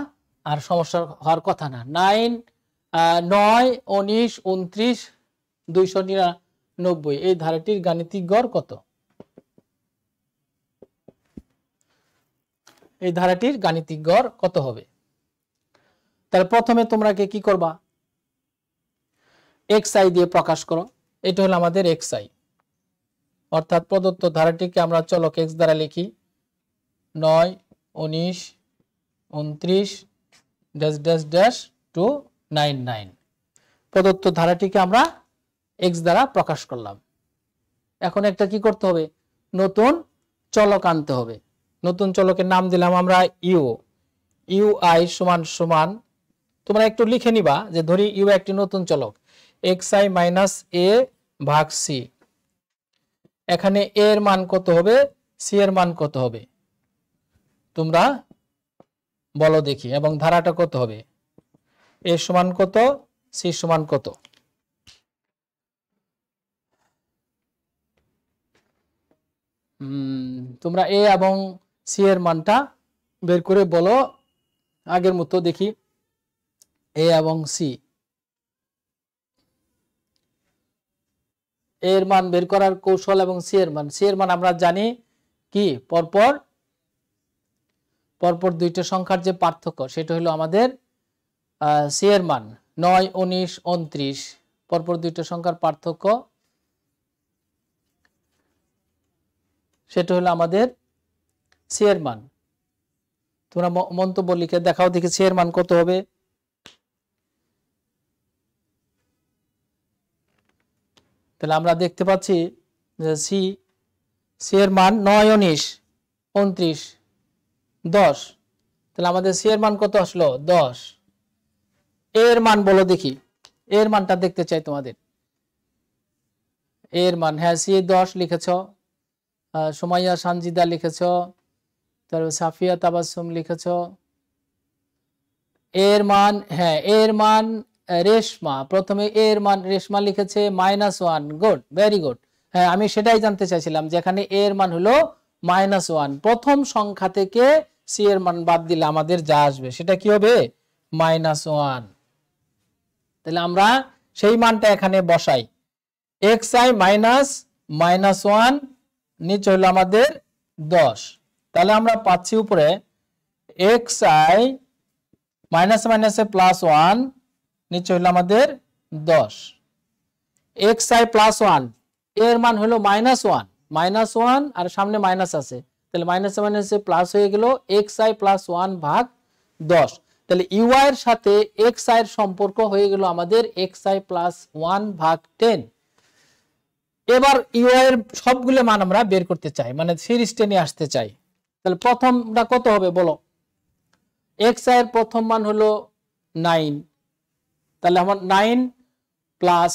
আর সমস্যা হওয়ার কথা না নাইন নয় উনিশ উনত্রিশ দুইশো নিরানব্বই এই ধারাটির গাণিতিক গড় কত এই ধারাটির গাণিতিক গড় কত হবে তাহলে প্রথমে তোমরা কি করবা এক্স আই দিয়ে প্রকাশ করো এটা হলো আমাদের এক্স আই অর্থাৎ প্রদত্ত ধারাটিকে আমরা চলক এক্স দ্বারা লিখি নয় উনিশ উনত্রিশ dash dash dash to nine nine প্রদত্ত ধারাটিকে আমরা এক্স দ্বারা প্রকাশ করলাম এখন একটা কি করতে হবে নতুন চলক আনতে হবে নতুন চলকের নাম দিলাম আমরা ইউ ইউ আই সমান সমান তোমরা একটু লিখে নিবা যে ধরি ইউ একটি নতুন চলক এক্স আই মাইনাস এ ভাগ সি এখানে এ এর মান কত হবে সি এর মান কত হবে তোমরা বলো দেখি এবং ধারাটা কত হবে এ সমান কত সি সমান কত তোমরা এ এবং সি এর মানটা বের করে বলো আগের মতো দেখি এ এবং সি এর মান বের করার কৌশল এবং সি এর মান সি এর মান আমরা জানি কি পরপর পরপর দুইটা সংখ্যার যে পার্থক্য সেটা হলো আমাদের সি এর মান নয় উনিশ উনত্রিশ পরপর দুইটা সংখ্যার পার্থক্য সেটা হলো আমাদের সি এর মান তোমরা মন্তব্য লিখে দেখাও দেখি সি এর মান কত হবে তাহলে আমরা দেখতে পাচ্ছি যে সি সি এর মান নয় উনিশ উনত্রিশ দশ তাহলে আমাদের সি এর মান কত আসলো দশ এর মান বলো দেখি এর মানটা দেখতে চাই তোমাদের এর মান হ্যাঁ সি দশ লিখেছ সোমাইয়া সানজিদা লিখেছ তারপর সাফিয়া তাবাসুম লিখেছ এর মান হ্যাঁ এর মান রেশমা প্রথমে এর মান রেশমা লিখেছে minus one good very good হ্যাঁ আমি সেটাই জানতে চাইছিলাম যেখানে এর মান হলো মাইনাস ওয়ান প্রথম সংখ্যা থেকে সি এর মান বাদ দিলে আমাদের যা আসবে সেটা কি হবে মাইনাস ওয়ান তাহলে আমরা সেই মানটা এখানে বসাই X I minus minus one নিচে হলো আমাদের দশ তাহলে আমরা পাচ্ছি উপরে এক্স আই মাইনাস মাইনাসে প্লাস ওয়ান নিচে হলো আমাদের দশ এক্স আই প্লাস ওয়ান এর মান হলো মাইনাস ওয়ান মাইনাস ওয়ান আর সামনে মাইনাস আছে তাহলে মাইনাস মাইনাস প্লাস হয়ে গেল এক্স আই প্লাস ওয়ান ভাগ দশ তাহলে ইউআই এর সাথে এক্স আই এর সম্পর্ক হয়ে গেল আমাদের এক্স আই প্লাস ওয়ান ভাগ টেন এবার ইউআই এর সবগুলো মান আমরা বের করতে চাই মানে সিরিজ নিয়ে আসতে চাই তাহলে প্রথমটা কত হবে বলো এক্স আই এর প্রথম মান হলো নাইন তাহলে আমার nine plus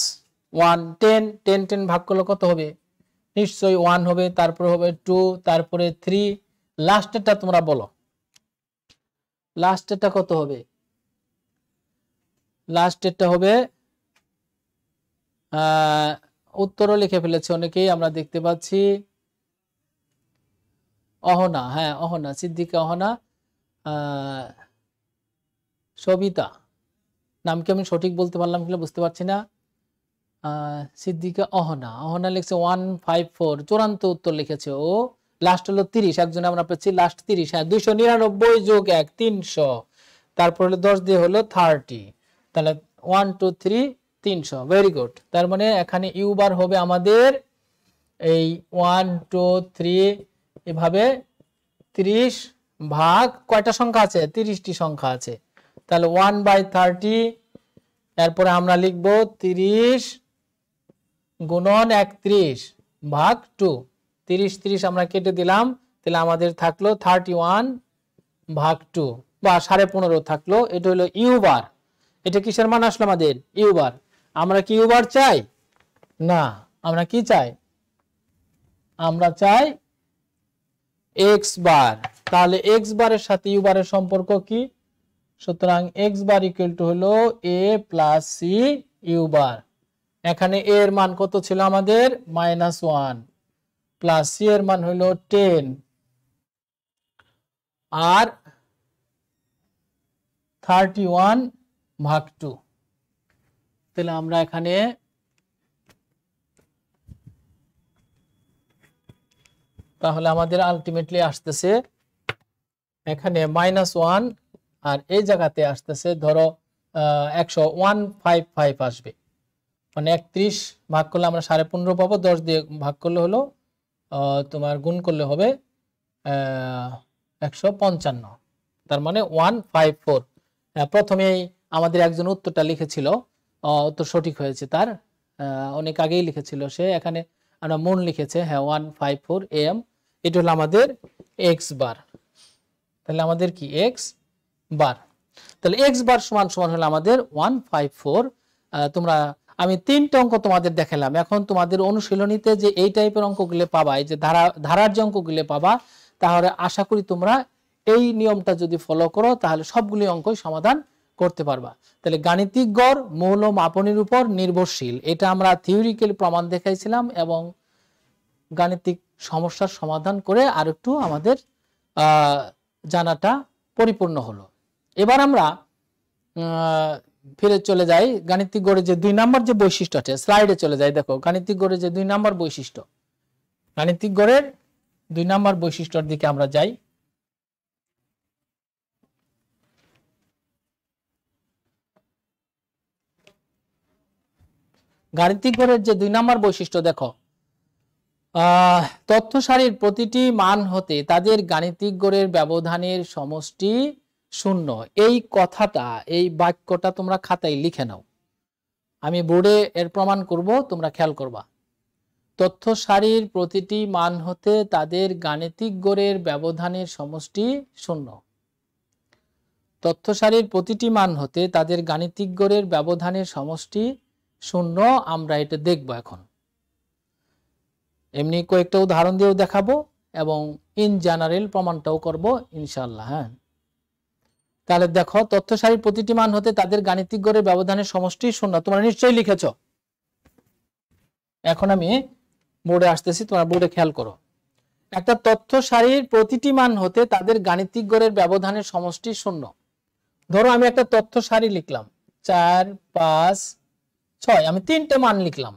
one ten ten ten ভাগ করলে কত হবে নিশ্চয়ই ওয়ান হবে তারপরে হবে টু তারপরে থ্রি লাস্টেরটা তোমরা বলো লাস্টেরটা কত হবে লাস্টেরটা হবে উত্তরও লিখে ফেলেছে অনেকেই আমরা দেখতে পাচ্ছি অহনা হ্যাঁ অহনা সিদ্দিকা অহনা সবিতা নামকে আমি সঠিক বলতে পারলাম কিনা বুঝতে পারছি না সিদ্দিকা অহনা অহনা লিখছে ওয়ান ফাইভ ফোর চূড়ান্ত উত্তর লিখেছে ও লাস্ট হলো তিরিশ একজন আমরা পেয়েছি লাস্ট তিরিশ হ্যাঁ দুইশো নিরানব্বই যোগ এক তিনশো তারপর হলো দশ দিয়ে হলো থার্টি তাহলে ওয়ান টু থ্রি তিনশো ভেরি গুড তার মানে এখানে ইউবার হবে আমাদের এই ওয়ান টু থ্রি এভাবে ত্রিশ ভাগ কয়টা সংখ্যা আছে তিরিশটি সংখ্যা আছে তাহলে ওয়ান বাই থার্টি এরপরে আমরা লিখব তিরিশ গুণন একত্রিশ ভাগ টু তিরিশ তিরিশ আমরা কেটে দিলাম তাহলে আমাদের থাকলো থার্টি ওয়ান ভাগ টু বা সাড়ে পনেরো থাকলো এটা হলো ইউবার এটা কিসের মান আসলো আমাদের ইউবার আমরা কি ইউবার চাই না আমরা কি চাই আমরা চাই এক্স বার তাহলে এক্স বারের সাথে ইউবারের সম্পর্ক কি সুতরাং এক্স বার ইকুয়াল টু হলো A plus C U bar এখানে এ এর মান কত ছিল আমাদের মাইনাস ওয়ান প্লাস সি এর মান হলো টেন আর থার্টি ওয়ান ভাগ টু তাহলে আমরা এখানে তাহলে আমাদের আলটিমেটলি আসতেছে এখানে মাইনাস ওয়ান আর এই জায়গাতে আসতেছে ধরো একশো ওয়ান ফাইভ ফাইভ আসবে মানে একত্রিশ ভাগ করলে আমরা সাড়ে পনেরো পাবো দশ দিয়ে ভাগ করলে হলো তোমার গুণ করলে হবে একশো পঞ্চান্ন তার মানে ওয়ান ফাইভ ফোর প্রথমেই আমাদের একজন উত্তরটা লিখেছিল উত্তর সঠিক হয়েছে তার অনেক আগেই লিখেছিল সে এখানে আমরা মন লিখেছে হ্যাঁ ওয়ান ফাইভ ফোর এম এটা হলো আমাদের এক্স বার তাহলে আমাদের কি এক্স বার তাহলে এক্স বার সমান সমান হলো আমাদের ওয়ান ফাইভ ফোর তোমরা আমি তিনটা অঙ্ক তোমাদের দেখালাম এখন তোমাদের অনুশীলনীতে যে এই টাইপের অঙ্কগুলো পাবা এই যে ধারা ধারার যে অঙ্কগুলো পাবা তাহলে আশা করি তোমরা এই নিয়মটা যদি ফলো করো তাহলে সবগুলি অঙ্কই সমাধান করতে পারবা তাহলে গাণিতিক গড় মৌল মাপনের উপর নির্ভরশীল এটা আমরা থিওরিক্যাল প্রমাণ দেখাইছিলাম এবং গাণিতিক সমস্যার সমাধান করে আর একটু আমাদের জানাটা পরিপূর্ণ হলো এবার আমরা ফিরে চলে যাই গাণিতিক গড়ে যে দুই নাম্বার যে বৈশিষ্ট্য আছে স্লাইডে চলে যাই দেখো গাণিতিক গড়ে যে দুই নাম্বার বৈশিষ্ট্য গাণিতিক গড়ের দুই নাম্বার বৈশিষ্ট্যর দিকে আমরা যাই গাণিতিক গড়ের যে দুই নাম্বার বৈশিষ্ট্য দেখো তথ্য সারির প্রতিটি মান হতে তাদের গাণিতিক গড়ের ব্যবধানের সমষ্টি শূন্য এই কথাটা এই বাক্যটা তোমরা খাতায় লিখে নাও আমি বোর্ডে এর প্রমাণ করব তোমরা খেয়াল করবা তথ্য সারির প্রতিটি মান হতে তাদের গাণিতিক গড়ের ব্যবধানের সমষ্টি শূন্য তথ্য সারির প্রতিটি মান হতে তাদের গাণিতিক গড়ের ব্যবধানের সমষ্টি শূন্য আমরা এটা দেখব এখন এমনি কয়েকটা উদাহরণ দিয়েও দেখাবো এবং ইন জেনারেল প্রমাণটাও করব ইনশাল্লাহ হ্যাঁ তাহলে দেখো তথ্য সারির প্রতিটি মান হতে তাদের গাণিতিক গড়ের ব্যবধানের সমষ্টি শূন্য তোমরা নিশ্চয়ই লিখেছ এখন আমি বোর্ডে আসতেছি তোমার বোর্ডে খেয়াল করো একটা তথ্য সারির প্রতিটি মান হতে তাদের গাণিতিক গড়ের ব্যবধানের সমষ্টি শূন্য ধরো আমি একটা তথ্য সারি লিখলাম চার পাঁচ ছয় আমি তিনটে মান লিখলাম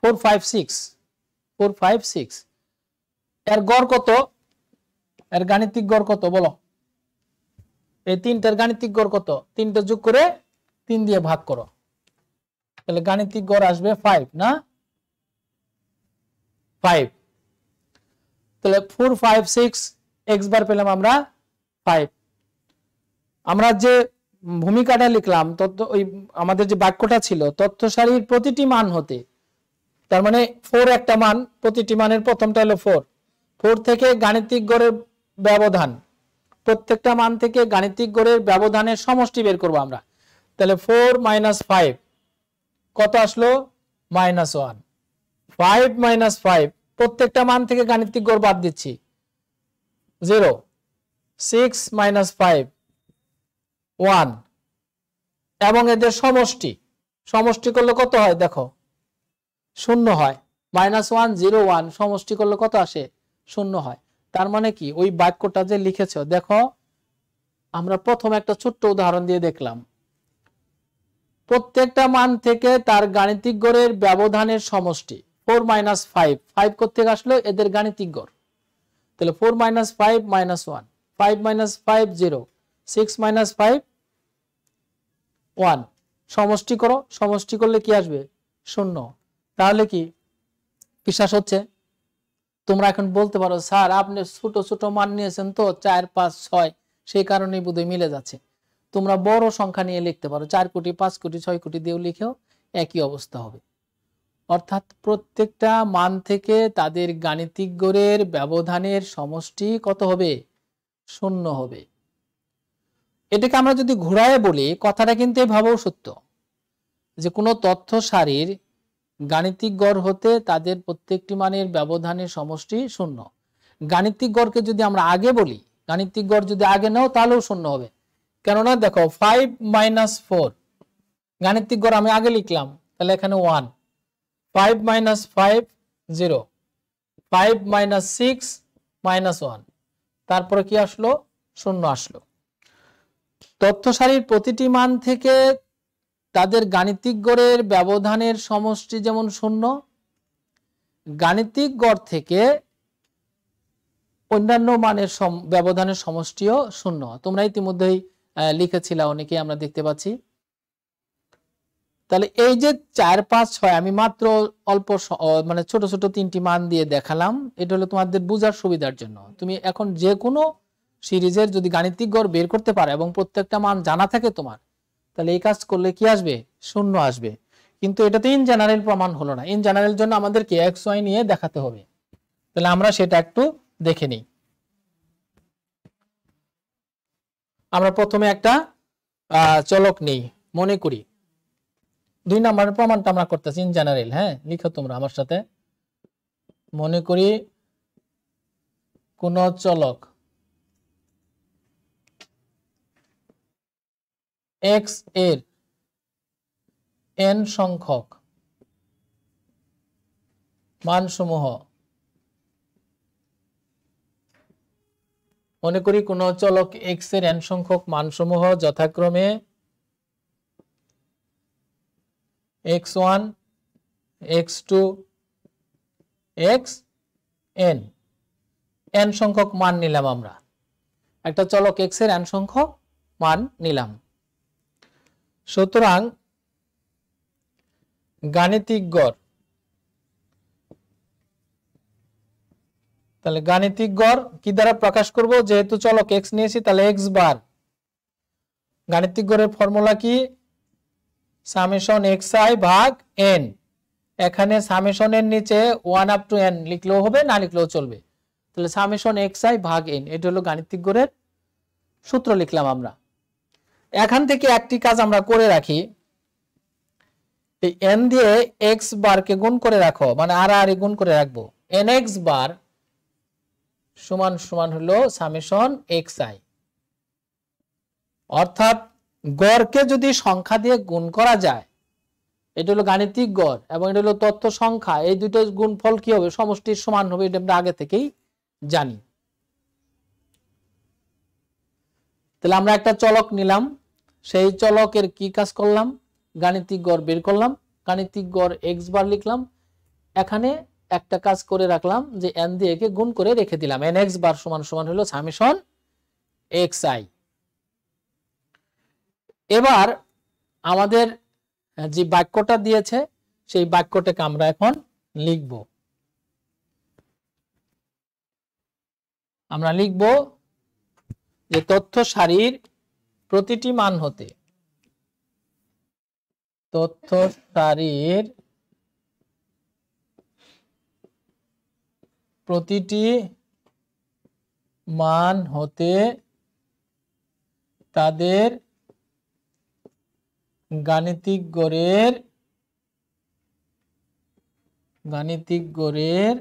four five six four five six এর গড় কত এর গাণিতিক গড় কত বলো এই তিনটার গাণিতিক গড় কত তিনটা যোগ করে তিন দিয়ে ভাগ করো তাহলে গাণিতিক গড় আসবে ফাইভ না ফাইভ তাহলে four five six X bar পেলাম আমরা ফাইভ আমরা যে ভূমিকাটা লিখলাম তথ্য ওই আমাদের যে বাক্যটা ছিল তথ্য সারির প্রতিটি মান হতে তার মানে ফোর একটা মান প্রতিটি মানের প্রথমটা হলো ফোর ফোর থেকে গাণিতিক গড়ের ব্যবধান প্রত্যেকটা মান থেকে গাণিতিক গড়ের ব্যবধানের সমষ্টি বের করব আমরা তাহলে ফোর মাইনাস ফাইভ কত আসলো minus one five minus five প্রত্যেকটা মান থেকে গাণিতিক গড় বাদ দিচ্ছি zero six minus five one এবং এদের সমষ্টি সমষ্টি করলে কত হয় দেখো শূন্য হয় মাইনাস ওয়ান জিরো ওয়ান সমষ্টি করলে কত আসে শূন্য হয় তার মানে কি ওই বাক্যটা যে লিখেছ দেখো আমরা প্রথম একটা ছোট্ট উদাহরণ দিয়ে দেখলাম প্রত্যেকটা মান থেকে তার গাণিতিক গড়ের ব্যবধানের সমষ্টি ফোর মাইনাস ফাইভ ফাইভ কোথেকে আসলো এদের গাণিতিক গড় তাহলে four minus five minus one five minus five zero six minus five one সমষ্টি করো সমষ্টি করলে কি আসবে শূন্য তাহলে কি বিশ্বাস হচ্ছে তোমরা এখন বলতে পারো স্যার আপনি ছোট ছোট মান নিয়েছেন তো চার পাঁচ ছয় সেই কারণে বোধহয় মিলে যাচ্ছে তোমরা বড় সংখ্যা নিয়ে লিখতে পারো চার কোটি পাঁচ কোটি ছয় কোটি দিয়েও লিখেও একই অবস্থা হবে অর্থাৎ প্রত্যেকটা মান থেকে তাদের গাণিতিক গড়ের ব্যবধানের সমষ্টি কত হবে শূন্য হবে এটাকে আমরা যদি ঘোরায় বলি কথাটা কিন্তু এভাবেও সত্য যে কোনো তথ্য সারির গাণিতিক গড় হতে তাদের প্রত্যেকটি মানের ব্যবধানের সমষ্টি শূন্য গাণিতিক গড়কে যদি আমরা আগে বলি গাণিতিক গড় যদি আগে নাও তাহলেও শূন্য হবে কেননা দেখো ফাইভ মাইনাস ফোর গাণিতিক গড় আমি আগে লিখলাম তাহলে এখানে one five minus five zero five minus six minus one তারপরে কি আসলো শূন্য আসলো তথ্য সারির প্রতিটি মান থেকে তাদের গাণিতিক গড়ের ব্যবধানের সমষ্টি যেমন শূন্য গাণিতিক গড় থেকে অন্যান্য মানের ব্যবধানের সমষ্টিও শূন্য তোমরা ইতিমধ্যেই লিখেছিল অনেকেই আমরা দেখতে পাচ্ছি তাহলে এই যে চার পাঁচ ছয় আমি মাত্র অল্প মানে ছোট ছোট তিনটি মান দিয়ে দেখালাম এটা হলো তোমাদের বোঝার সুবিধার জন্য তুমি এখন যে কোনো সিরিজের যদি গাণিতিক গড় বের করতে পারো এবং প্রত্যেকটা মান জানা থাকে তোমার তাহলে এই কাজ করলে কি আসবে শূন্য আসবে কিন্তু এটাতে ইন জেনারেল প্রমাণ হলো না ইন জেনারেল জন্য আমাদেরকে এক্স ওয়াই নিয়ে দেখাতে হবে তাহলে আমরা সেটা একটু দেখে নিই আমরা প্রথমে একটা চলক নেই মনে করি দুই নম্বরের প্রমাণটা আমরা করতেছি ইন জেনারেল হ্যাঁ লিখো তোমরা আমার সাথে মনে করি কোন চলক এক্স এর এন সংখ্যক মানসমূহ মনে করি কোনো চলক এক্স এর এন সংখ্যক মানসমূহ যথাক্রমে X one X two X N N সংখ্যক মান নিলাম আমরা একটা চলক এক্স এর এন সংখ্যক মান নিলাম সুতরাং গাণিতিক গড় তাহলে গাণিতিক গড় কি দ্বারা প্রকাশ করব যেহেতু চলক এক্স নিয়েছি তাহলে এক্স বার গাণিতিক গড়ের ফর্মুলা কি সামেশন এক্স আই ভাগ এন এখানে সামেশনের নিচে ওয়ান আপ টু এন লিখলেও হবে না লিখলেও চলবে তাহলে সামেশন এক্স আই ভাগ এন এটা হলো গাণিতিক গড়ের সূত্র লিখলাম আমরা এখান থেকে একটি কাজ আমরা করে রাখি এন দিয়ে এক্স বারকে গুণ করে রাখো মানে আর আর গুণ করে রাখবো এন এক্স বার সমান সমান হলো সামেশন এক্স আই অর্থাৎ গড়কে যদি সংখ্যা দিয়ে গুণ করা যায় এটা হলো গাণিতিক গড় এবং এটা হলো তথ্য সংখ্যা এই দুটো গুণফল কি হবে সমষ্টির সমান হবে এটা আমরা আগে থেকেই জানি তাহলে আমরা একটা চলক নিলাম সেই চলকের কি কাজ করলাম গাণিতিক গড় বের করলাম গাণিতিক গড় এক্স বার লিখলাম এখানে একটা কাজ করে রাখলাম যে এন দিয়ে একে গুণ করে রেখে দিলাম এন এক্স বার সমান সমান হলো সামিশন এক্স আই এবার আমাদের যে বাক্যটা দিয়েছে সেই বাক্যটাকে আমরা এখন লিখব আমরা লিখব যে তথ্য সারির প্রতিটি মান হতে তথ্য সারির প্রতিটি মান হতে তাদের গাণিতিক গড়ের গাণিতিক গড়ের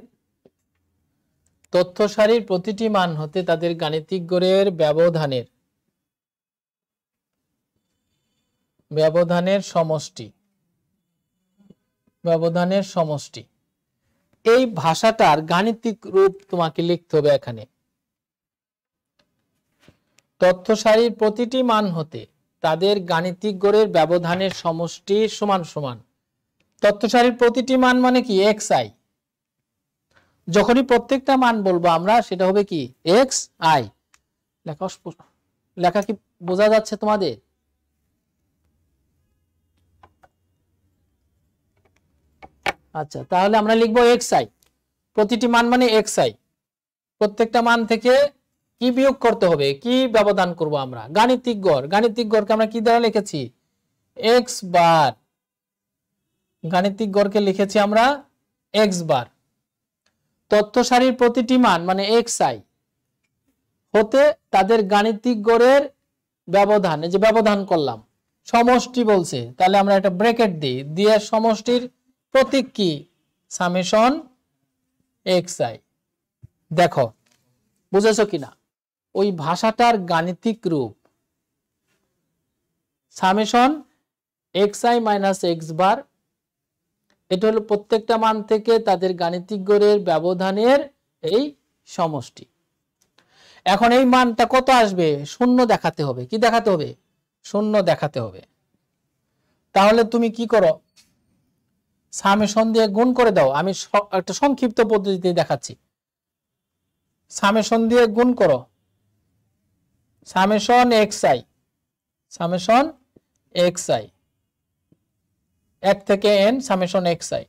তথ্য সারির প্রতিটি মান হতে তাদের গাণিতিক গড়ের ব্যবধানের ব্যবধানের সমষ্টি ব্যবধানের সমষ্টি এই ভাষাটার গাণিতিক রূপ তোমাকে লিখতে হবে এখানে তথ্য সারির প্রতিটি মান হতে তাদের গাণিতিক গড়ের ব্যবধানের সমষ্টি সমান সমান তথ্য সারির প্রতিটি মান মানে কি এক্স আই যখনই প্রত্যেকটা মান বলবো আমরা সেটা হবে কি এক্স আই লেখা লেখা কি বোঝা যাচ্ছে তোমাদের আচ্ছা তাহলে আমরা লিখব এক্স আই প্রতিটি মান মানে এক্স আই প্রত্যেকটা মান থেকে কি বিয়োগ করতে হবে কি ব্যবধান করব আমরা গাণিতিক গড় গাণিতিক গড়কে আমরা কি দ্বারা লিখেছি এক্স বার গাণিতিক গড়কে লিখেছি আমরা এক্স বার তথ্য সারির প্রতিটি মান মানে এক্স আই হতে তাদের গাণিতিক গড়ের ব্যবধান যে ব্যবধান করলাম সমষ্টি বলছে তাহলে আমরা একটা ব্রেকেট দিই দিয়ে সমষ্টির প্রতীক কি সামেশন এক্স আই দেখো বুঝেছ কিনা ওই ভাষাটার গাণিতিক রূপ summation x I minus x bar এটা হলো প্রত্যেকটা মান থেকে তাদের গাণিতিক গড়ের ব্যবধানের এই সমষ্টি এখন এই মানটা কত আসবে শূন্য দেখাতে হবে কি দেখাতে হবে শূন্য দেখাতে হবে তাহলে তুমি কি করো সামেশন দিয়ে গুণ করে দাও আমি একটা সংক্ষিপ্ত পদ্ধতিতে দেখাচ্ছি সামেশন দিয়ে গুণ করো summation x I summation x I এক থেকে এন সামেশন এক্স আই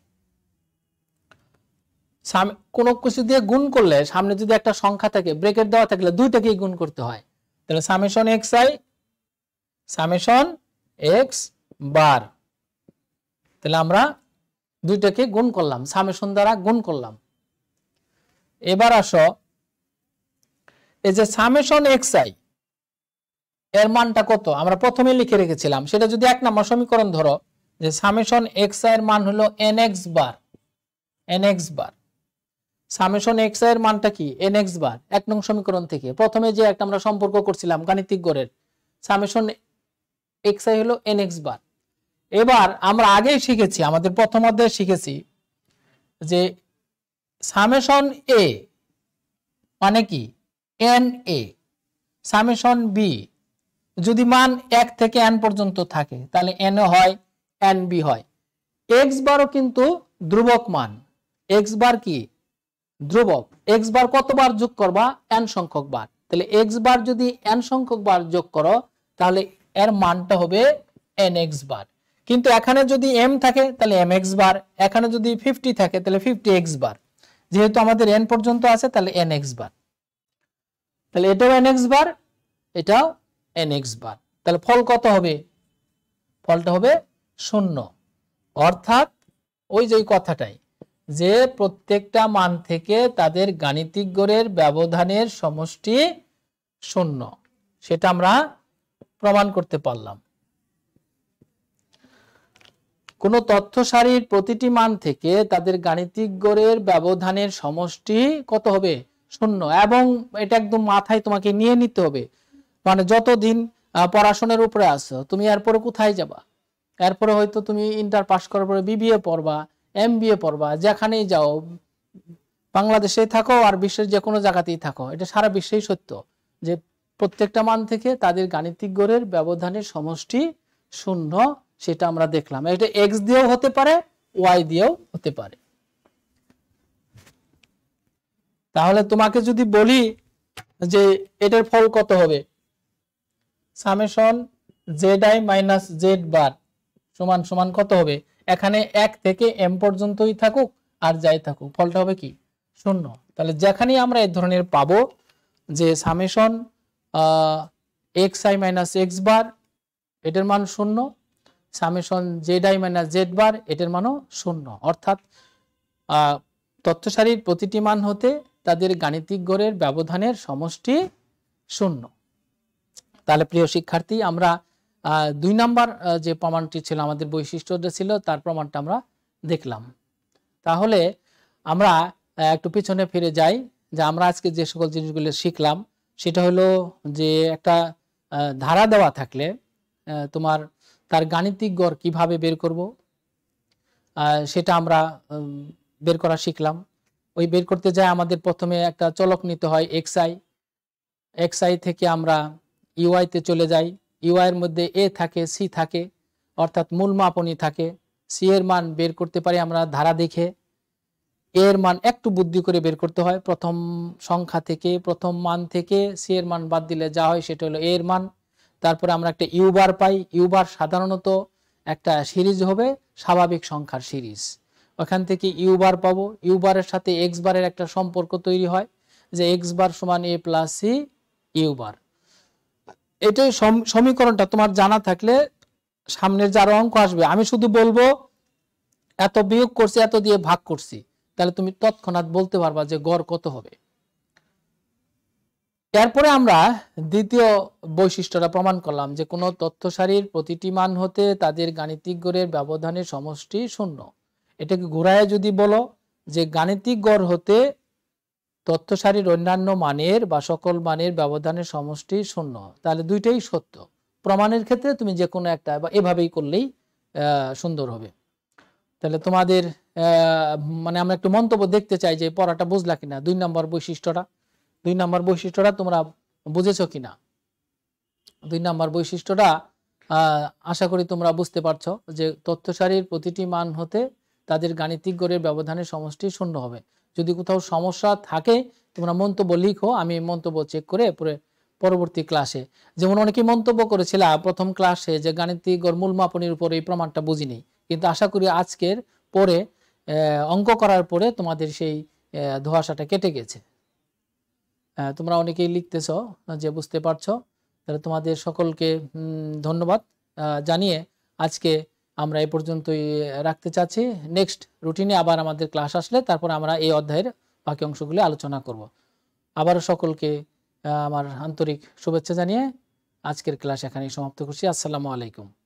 কোনো কিছু দিয়ে গুণ করলে সামনে যদি একটা সংখ্যা থাকে ব্রেকেট দেওয়া থাকলে দুইটাকেই গুণ করতে হয় তাহলে summation x I summation X bar তাহলে আমরা দুইটাকে গুণ করলাম সামেশন দ্বারা গুণ করলাম এবার আসো এই যে সামেশন এক্স আই এর মানটা কত আমরা প্রথমে লিখে রেখেছিলাম সেটা যদি এক নম্বর সমীকরণ ধরো যে সামেশন এক্স আই এর মান হলো N x bar N x bar summation x I এর মানটা কি এন এক্স বার এক নং সমীকরণ থেকে প্রথমে যে একটা আমরা সম্পর্ক করছিলাম গাণিতিক গড়ের সামেশন এক্স আই হলো এন এক্স বার এবার আমরা আগেই শিখেছি আমাদের প্রথম অধ্যায়ে শিখেছি যে সামেশন এ মানে কি এন এ সামেশন বি যদি মান এক থেকে এন পর্যন্ত থাকে তাহলে এন হয় এন বি হয় এক্স বারও কিন্তু ধ্রুবক মান এক্স বার কি ধ্রুবক এক্স বার কতবার যোগ করবা এন সংখ্যক বার তাহলে এক্স বার যদি এন সংখ্যক বার যোগ করো তাহলে এর মানটা হবে এন এক্স বার কিন্তু এখানে যদি এম থাকে তাহলে এম এক্স বার এখানে যদি ফিফটি থাকে তাহলে ফিফটি এক্স বার যেহেতু আমাদের এন পর্যন্ত আছে তাহলে এন এক্স বার তাহলে এটাও এন এক্স বার এটাও এন এক্স বার তাহলে ফল কত হবে ফলটা হবে শূন্য অর্থাৎ ওই যে কথাটাই যে প্রত্যেকটা মান থেকে তাদের গাণিতিক গড়ের ব্যবধানের সমষ্টি শূন্য সেটা আমরা প্রমাণ করতে পারলাম কোনো তথ্য সারির প্রতিটি মান থেকে তাদের গাণিতিক গড়ের ব্যবধানের সমষ্টি কত হবে শূন্য এবং এটা একদম মাথায় তোমাকে নিয়ে নিতে হবে মানে যতদিন পড়াশোনার উপরে আসো তুমি এরপরে কোথায় যাবা এরপরে হয়তো তুমি ইন্টার পাস করার পরে বিবিএ পড়বা এম পড়বা যেখানেই যাও বাংলাদেশে থাকো আর বিশ্বের যে কোনো জায়গাতেই থাকো এটা সারা বিশ্বেই সত্য যে প্রত্যেকটা মান থেকে তাদের গাণিতিক গড়ের ব্যবধানের সমষ্টি শূন্য সেটা আমরা দেখলাম এটা এক্স দিয়েও হতে পারে ওয়াই দিয়েও হতে পারে তাহলে তোমাকে যদি বলি যে এটার ফল কত হবে summation z i minus z bar সমান সমান কত হবে এখানে এক থেকে এম পর্যন্তই থাকুক আর যাই থাকুক ফলটা হবে কি শূন্য তাহলে যেখানেই আমরা এ ধরনের পাবো যে summation x I minus x bar এটার মান শূন্য summation z i minus z bar এটার মানও শূন্য অর্থাৎ তথ্য সারির প্রতিটি মান হতে তাদের গাণিতিক গড়ের ব্যবধানের সমষ্টি শূন্য তাহলে প্রিয় শিক্ষার্থী আমরা দুই নাম্বার যে প্রমাণটি ছিল আমাদের বৈশিষ্ট্যটা ছিল তার প্রমাণটা আমরা দেখলাম তাহলে আমরা একটু পিছনে ফিরে যাই যে আমরা আজকে যে সকল জিনিসগুলো শিখলাম সেটা হলো যে একটা ধারা দেওয়া থাকলে তোমার তার গাণিতিক গড় কিভাবে বের করব সেটা আমরা বের করা শিখলাম ওই বের করতে যায় আমাদের প্রথমে একটা চলক নিতে হয় এক্সআই এক্সআই থেকে আমরা ইউআইতে চলে যাই ইউআইয়ের মধ্যে এ থাকে সি থাকে অর্থাৎ মূল মাপনি থাকে সি এর মান বের করতে পারি আমরা ধারা দেখে এর মান একটু বুদ্ধি করে বের করতে হয় প্রথম সংখ্যা থেকে প্রথম মান থেকে সি এর মান বাদ দিলে যা হয় সেটা হলো এর মান তারপরে আমরা একটা ইউবার পাই ইউবার সাধারণত একটা সিরিজ হবে স্বাভাবিক সংখ্যার সিরিজ ওখান থেকে ইউবার পাবো ইউবারের সাথে এক্স বারের একটা সম্পর্ক তৈরি হয় যে এক্স বার সমান এ প্লাস সি ইউবার এটাই সমীকরণটা তোমার জানা থাকলে সামনের যার অঙ্ক আসবে আমি শুধু বলবো এত বিয়োগ করছি এত দিয়ে ভাগ করছি তাহলে তুমি তৎক্ষণাৎ বলতে পারবা যে গড় কত হবে এরপরে আমরা দ্বিতীয় বৈশিষ্ট্যটা প্রমাণ করলাম যে কোনো তথ্য সারির প্রতিটি মান হতে তাদের গাণিতিক গড়ের ব্যবধানের সমষ্টি শূন্য এটাকে ঘোরায় যদি বলো যে গাণিতিক গড় হতে তথ্য সারির অন্যান্য মানের বা সকল মানের ব্যবধানের সমষ্টি শূন্য তাহলে দুইটাই সত্য প্রমাণের ক্ষেত্রে তুমি যে কোনো একটা বা এভাবেই করলেই সুন্দর হবে তাহলে তোমাদের মানে আমরা একটু মন্তব্য দেখতে চাই যে পড়াটা বুঝলা কিনা দুই নম্বর বৈশিষ্ট্যটা দুই নম্বর বৈশিষ্ট্যটা তোমরা বুঝেছ কি না দুই নম্বর বৈশিষ্ট্যটা আশা করি তোমরা বুঝতে পারছ যে তথ্য সারির প্রতিটি মান হতে তাদের গাণিতিক গড়ের ব্যবধানের সমষ্টি শূন্য হবে যদি কোথাও সমস্যা থাকে তোমরা মন্তব্য লিখো আমি মন্তব্য চেক করে পরে পরবর্তী ক্লাসে যেমন অনেকে মন্তব্য করেছিল প্রথম ক্লাসে যে গাণিতিক গড় মূল মাপনের উপর এই প্রমাণটা বুঝিনি কিন্তু আশা করি আজকের পরে অঙ্ক করার পরে তোমাদের সেই ধোয়াশাটা কেটে গেছে তোমরা অনেকেই লিখতেছ যে বুঝতে পারছো তাহলে তোমাদের সকলকে ধন্যবাদ জানিয়ে আজকে আমরা এ পর্যন্তই রাখতে চাচ্ছি নেক্সট রুটিনে আবার আমাদের ক্লাস আসলে তারপর আমরা এই অধ্যায়ের বাকি অংশগুলি আলোচনা করব আবারও সকলকে আমার আন্তরিক শুভেচ্ছা জানিয়ে আজকের ক্লাস এখানেই সমাপ্ত করছি আসসালামু আলাইকুম